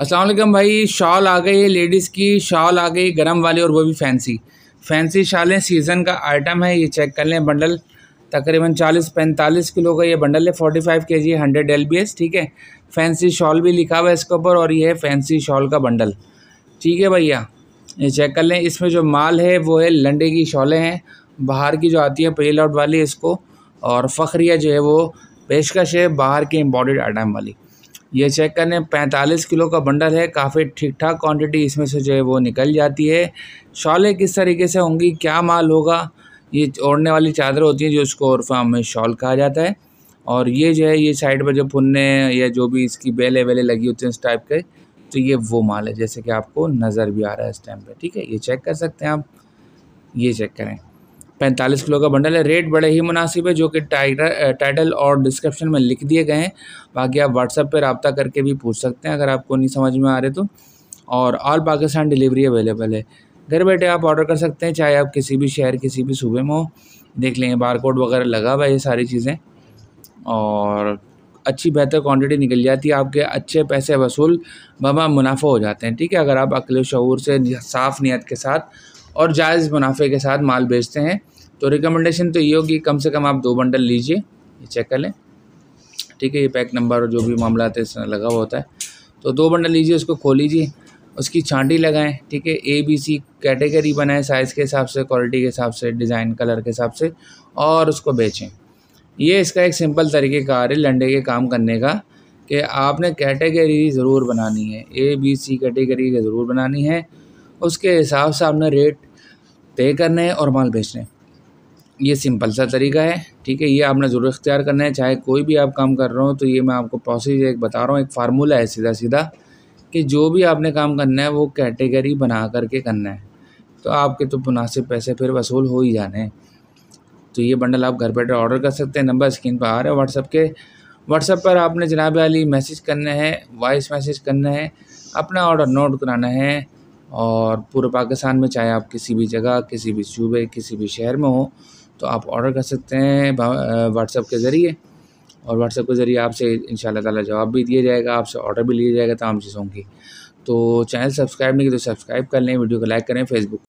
असलम भाई शॉल आ गई है लेडीज़ की शॉल आ गई गर्म वाली और वो भी फैंसी फैंसी शालें सीज़न का आइटम है ये चेक कर लें बंडल तकरीबन 40 पैंतालीस किलो का ये बंडल है 45 फाइव के जी हंड्रेड एल ठीक है फैंसी शॉल भी लिखा हुआ है इसके ऊपर और ये है फैंसी शॉल का बंडल ठीक है भैया ये चेक कर लें इसमें जो माल है वो है लंडे की शॉलें हैं बाहर की जो आती है पेल आउट वाली इसको और फ़खरिया जो है वो पेशकश है बाहर की इम्पोर्टेड आइटम वाली ये चेक कर लें पैंतालीस किलो का बंडल है काफ़ी ठीक ठाक क्वांटिटी इसमें से जो है वो निकल जाती है शॉलें किस तरीके से होंगी क्या माल होगा ये ओढ़ने वाली चादर होती है जो उसको और फार्म में शॉल कहा जाता है और ये जो है ये साइड पर जो पुन्ने या जो भी इसकी बेले वेले लगी होती हैं उस टाइप के तो ये वो माल है जैसे कि आपको नज़र भी आ रहा है इस टाइम पर ठीक है ये चेक कर सकते हैं आप ये चेक करें पैंतालीस किलो का बंडल है रेट बड़े ही मुनासिब है जो कि टाइटल और डिस्क्रिप्शन में लिख दिए गए हैं बाकी आप व्हाट्सअप पर रबता करके भी पूछ सकते हैं अगर आपको नहीं समझ में आ रहे तो और ऑल पाकिस्तान डिलीवरी अवेलेबल है घर बैठे आप ऑर्डर कर सकते हैं चाहे आप किसी भी शहर किसी भी सूबे में हो देख लेंगे बार कोड वगैरह लगा हुआ ये सारी चीज़ें और अच्छी बेहतर क्वांटिटी निकल जाती है आपके अच्छे पैसे वसूल बबा मुनाफा हो जाते हैं ठीक है अगर आप अकेले शूर से साफ़ नीयत के साथ और जायज़ मुनाफे के साथ माल बेचते हैं तो रिकमेंडेशन तो ये होगी कम से कम आप दो बंडल लीजिए ये चेक कर लें ठीक है ये पैक नंबर और जो भी मामला है इस लगा हुआ होता है तो दो बंडल लीजिए उसको खो लीजिए उसकी छांटी लगाएं ठीक है ए बी सी कैटेगरी बनाएं साइज़ के हिसाब से क्वालिटी के हिसाब से डिज़ाइन कलर के हिसाब से और उसको बेचें ये इसका एक सिंपल का है लंडे के काम करने का कि आपने कैटेगरी ज़रूर बनानी है ए बी सी कैटेगरी ज़रूर बनानी है उसके हिसाब से आपने रेट पे करने हैं और माल बेचने ये सिंपल सा तरीका है ठीक है ये आपने ज़रूर इख्तियार करना है चाहे कोई भी आप काम कर रहे हो तो ये मैं आपको प्रोसेस एक बता रहा हूँ एक फार्मूला है सीधा सीधा कि जो भी आपने काम करना है वो कैटेगरी बना करके करना है तो आपके तो मुनासिब पैसे फिर वसूल हो ही जाने हैं तो ये बंडल आप घर बैठे ऑर्डर कर सकते हैं नंबर स्क्रीन पर आ रहा है व्हाट्सअप के व्हाट्सअप पर आपने जनाब अली मैसेज करना है वॉइस मैसेज करना है अपना ऑर्डर नोट कराना है और पूरे पाकिस्तान में चाहे आप किसी भी जगह किसी भी सूबे किसी भी शहर में हो तो आप ऑर्डर कर सकते हैं व्हाट्सएप के ज़रिए और व्हाट्सएप के ज़रिए आपसे इन ताला जवाब भी दिया जाएगा आपसे ऑर्डर भी लिया जाएगा तमाम चीज़ों की तो चैनल सब्सक्राइब नहीं की तो सब्सक्राइब कर लें वीडियो को लाइक करें फेसबुक